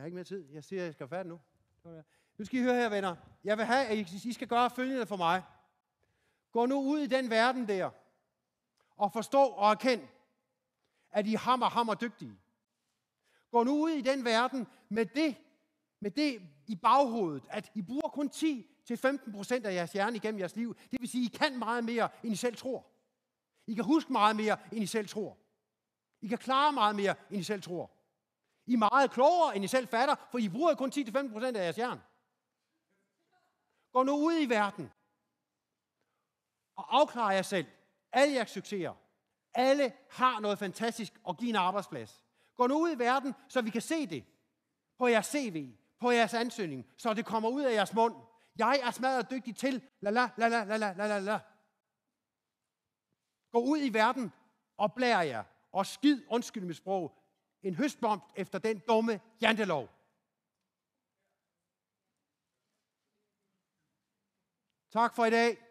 Jeg har ikke mere tid. Jeg siger, at jeg skal være færdig nu. Nu skal I høre her, venner. Jeg vil have, at I skal gøre følgende for mig. Gå nu ud i den verden der, og forstå og erkend, at I hammer, hammer dygtige. Gå nu ud i den verden med det, med det i baghovedet, at I bruger kun 10-15 af jeres hjerne igennem jeres liv. Det vil sige, at I kan meget mere, end I selv tror. I kan huske meget mere, end I selv tror. I kan klare meget mere, end I selv tror. I er meget klogere, end I selv fatter, for I bruger kun 10-15 af jeres jern. Gå nu ud i verden og afklare jer selv. Alle jeres succeser. Alle har noget fantastisk at give en arbejdsplads. Gå nu ud i verden, så vi kan se det på jeres CV, på jeres ansøgning, så det kommer ud af jeres mund. Jeg er smadret dygtig til, la la la la la la la la. Gå ud i verden og blær jer, og skid, undskyld mit sprog, en høstbomb efter den dumme jantelov. Tak for i dag.